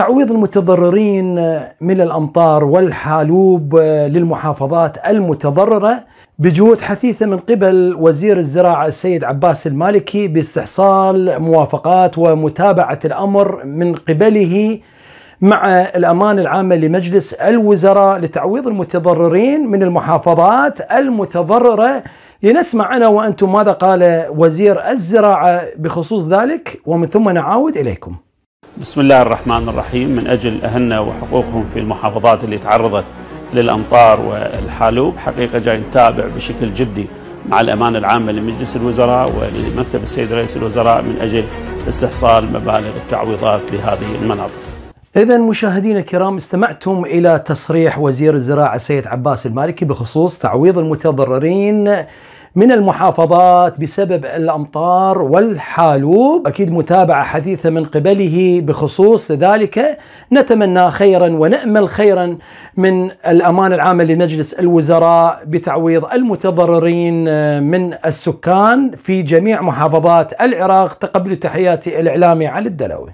تعويض المتضررين آه، من الامطار والحالوب آه، للمحافظات المتضرره بجهود حثيثه من قبل وزير الزراعه السيد عباس المالكي باستحصال موافقات ومتابعه الامر من قبله مع الامان العامه لمجلس الوزراء لتعويض المتضررين من المحافظات المتضرره لنسمع انا وانتم ماذا قال وزير الزراعه بخصوص ذلك ومن ثم نعود اليكم. بسم الله الرحمن الرحيم من أجل أهلنا وحقوقهم في المحافظات اللي تعرضت للأمطار والحالوب حقيقة جاي نتابع بشكل جدي مع الأمانة العامة لمجلس الوزراء ولمكتب السيد رئيس الوزراء من أجل استحصال مبالغ التعويضات لهذه المناطق إذا مشاهدينا الكرام استمعتم إلى تصريح وزير الزراعة السيد عباس المالكي بخصوص تعويض المتضررين من المحافظات بسبب الأمطار والحالوب أكيد متابعة حديثة من قبله بخصوص ذلك نتمنى خيرا ونأمل خيرا من الأمانة العامة لمجلس الوزراء بتعويض المتضررين من السكان في جميع محافظات العراق تقبل تحياتي الإعلامي على الدلوي